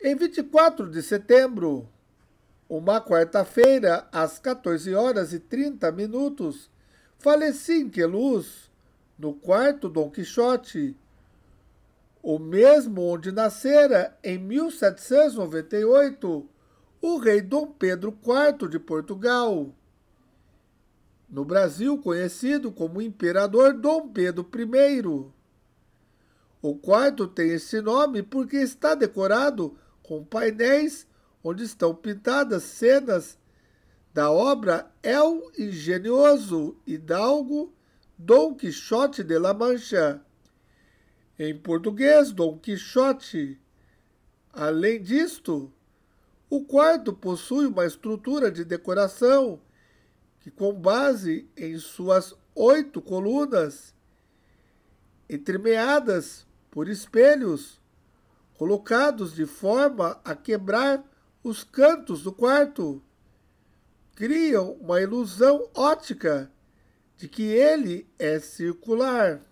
Em 24 de setembro, uma quarta-feira, às 14 horas e 30 minutos, faleci em Queluz, no quarto Dom Quixote, o mesmo onde nascera, em 1798, o rei Dom Pedro IV de Portugal. No Brasil, conhecido como Imperador Dom Pedro I. O quarto tem esse nome porque está decorado com painéis onde estão pintadas cenas da obra El Ingenioso Hidalgo Dom Quixote de la Mancha. Em português, Dom Quixote. Além disto, o quarto possui uma estrutura de decoração que, com base em suas oito colunas, entremeadas por espelhos, colocados de forma a quebrar os cantos do quarto, criam uma ilusão ótica de que ele é circular.